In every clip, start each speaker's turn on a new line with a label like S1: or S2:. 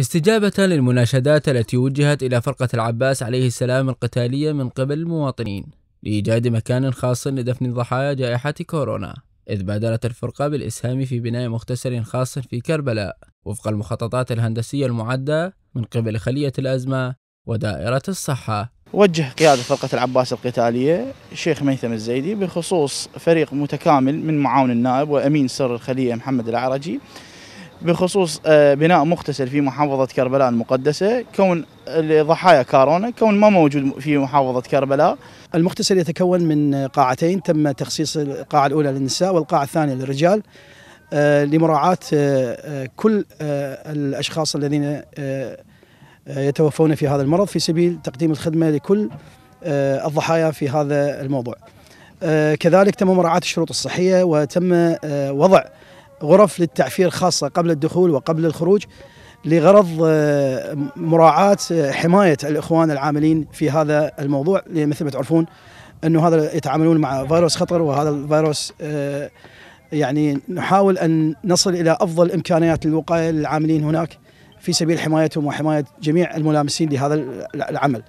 S1: استجابة للمناشدات التي وجهت إلى فرقة العباس عليه السلام القتالية من قبل المواطنين لإيجاد مكان خاص لدفن ضحايا جائحة كورونا إذ بادرت الفرقة بالإسهام في بناء مختصر خاص في كربلاء وفق المخططات الهندسية المعدة من قبل خلية الأزمة ودائرة الصحة
S2: وجه قيادة فرقة العباس القتالية الشيخ ميثم الزيدي بخصوص فريق متكامل من معاون النائب وأمين سر الخلية محمد العرجي بخصوص آه، بناء مغتسل في محافظة كربلاء المقدسة كون ضحايا كورونا كون ما موجود في محافظة كربلاء المغتسل يتكون من آه، قاعتين تم تخصيص القاعة الأولى
S3: للنساء والقاعة الثانية للرجال آه، لمراعاة كل الأشخاص الذين يتوفون في هذا المرض في سبيل تقديم الخدمة لكل الضحايا في هذا الموضوع كذلك تم مراعاة الشروط الصحية وتم وضع غرف للتعفير خاصة قبل الدخول وقبل الخروج لغرض آه، مراعاة آه، حماية الإخوان العاملين في هذا الموضوع مثل ما تعرفون أنه هذا يتعاملون مع فيروس خطر وهذا الفيروس آه، يعني نحاول أن نصل إلى أفضل إمكانيات للوقاية للعاملين هناك في سبيل حمايتهم وحماية جميع الملامسين لهذا العمل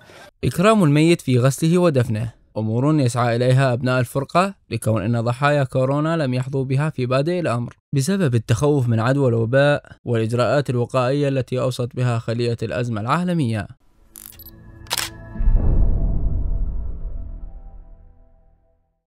S1: إكرام الميت في غسله ودفنه أمور يسعى إليها أبناء الفرقة لكون أن ضحايا كورونا لم يحظوا بها في بادئ الأمر بسبب التخوف من عدوى الوباء والإجراءات الوقائية التي أوصت بها خلية الأزمة العالمية